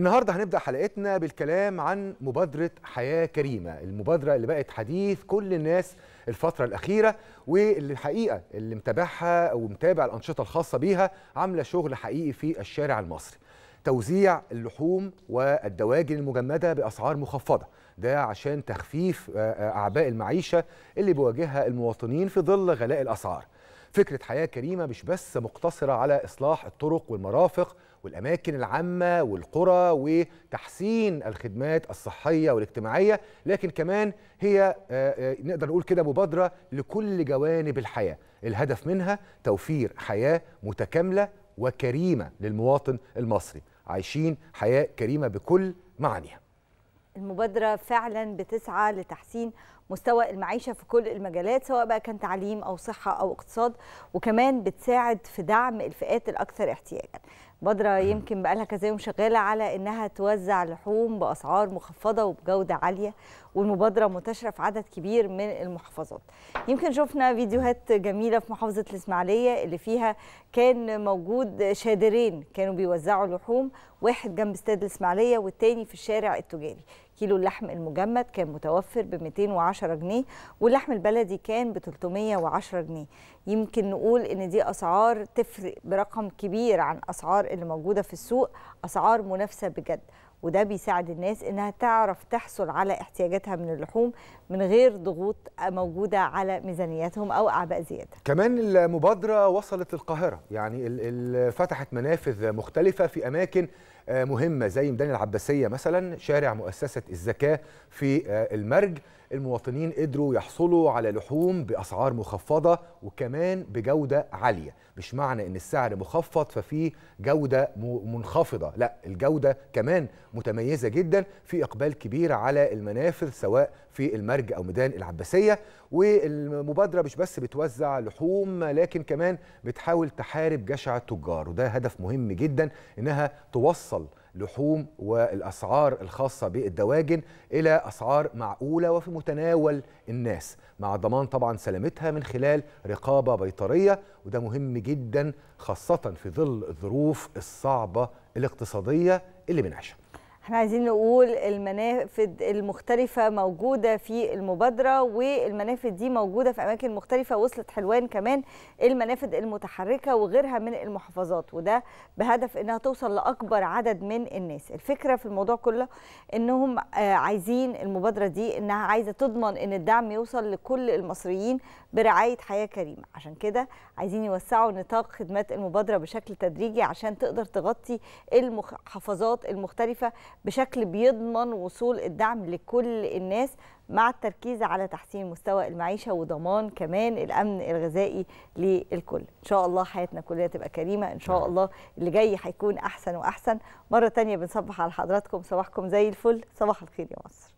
النهارده هنبدا حلقتنا بالكلام عن مبادره حياه كريمه المبادره اللي بقت حديث كل الناس الفتره الاخيره واللي الحقيقه اللي متابعها او متابع الانشطه الخاصه بيها عامله شغل حقيقي في الشارع المصري توزيع اللحوم والدواجن المجمده باسعار مخفضه ده عشان تخفيف آه، آه، اعباء المعيشه اللي بيواجهها المواطنين في ظل غلاء الاسعار فكرة حياة كريمة مش بس مقتصرة على إصلاح الطرق والمرافق والأماكن العامة والقرى وتحسين الخدمات الصحية والاجتماعية لكن كمان هي آه، آه، نقدر نقول كده مبادرة لكل جوانب الحياة الهدف منها توفير حياة متكاملة وكريمة للمواطن المصري عايشين حياة كريمة بكل معانيها المبادرة فعلا بتسعى لتحسين مستوى المعيشة في كل المجالات سواء بقى كان تعليم أو صحة أو اقتصاد وكمان بتساعد في دعم الفئات الأكثر احتياجا مبادرة يمكن بقالها كذا يوم شغالة على إنها توزع لحوم بأسعار مخفضة وبجودة عالية والمبادرة منتشرة في عدد كبير من المحافظات يمكن شفنا فيديوهات جميلة في محافظة الإسماعيلية اللي فيها كان موجود شادرين كانوا بيوزعوا لحوم واحد جنب استاد الإسماعيلية والتاني في الشارع التجاري كيلو اللحم المجمد كان متوفر ب 210 جنيه واللحم البلدي كان ب 310 جنيه يمكن نقول ان دي اسعار تفرق برقم كبير عن اسعار اللي موجوده في السوق اسعار منافسه بجد وده بيساعد الناس انها تعرف تحصل على احتياجاتها من اللحوم من غير ضغوط موجوده على ميزانياتهم او اعباء زياده. كمان المبادره وصلت القاهره، يعني فتحت منافذ مختلفه في اماكن آه، مهمه زي ميدان العباسيه مثلا، شارع مؤسسه الزكاه في آه، المرج، المواطنين قدروا يحصلوا على لحوم باسعار مخفضه وكمان بجوده عاليه، مش معنى ان السعر مخفض ففي جوده منخفضه، لا الجوده كمان متميزه جدا في اقبال كبير على المنافذ سواء في المرج او ميدان العباسيه والمبادره مش بس بتوزع لحوم لكن كمان بتحاول تحارب جشع التجار وده هدف مهم جدا انها توصل لحوم والاسعار الخاصه بالدواجن الى اسعار معقوله وفي متناول الناس مع ضمان طبعا سلامتها من خلال رقابه بيطريه وده مهم جدا خاصه في ظل الظروف الصعبه الاقتصاديه اللي بنعيشها احنا عايزين نقول المنافذ المختلفة موجودة في المبادرة والمنافذ دي موجودة في أماكن مختلفة وصلت حلوان كمان المنافذ المتحركة وغيرها من المحافظات وده بهدف أنها توصل لأكبر عدد من الناس الفكرة في الموضوع كله أنهم آه، عايزين المبادرة دي أنها عايزة تضمن أن الدعم يوصل لكل المصريين برعاية حياة كريمة عشان كده عايزين يوسعوا نطاق خدمات المبادرة بشكل تدريجي عشان تقدر تغطي المحافظات المختلفة بشكل بيضمن وصول الدعم لكل الناس مع التركيز على تحسين مستوى المعيشة وضمان كمان الأمن الغذائي للكل إن شاء الله حياتنا كلها تبقى كريمة إن شاء نعم. الله اللي جاي هيكون أحسن وأحسن مرة تانية بنصبح على حضراتكم صباحكم زي الفل صباح الخير يا مصر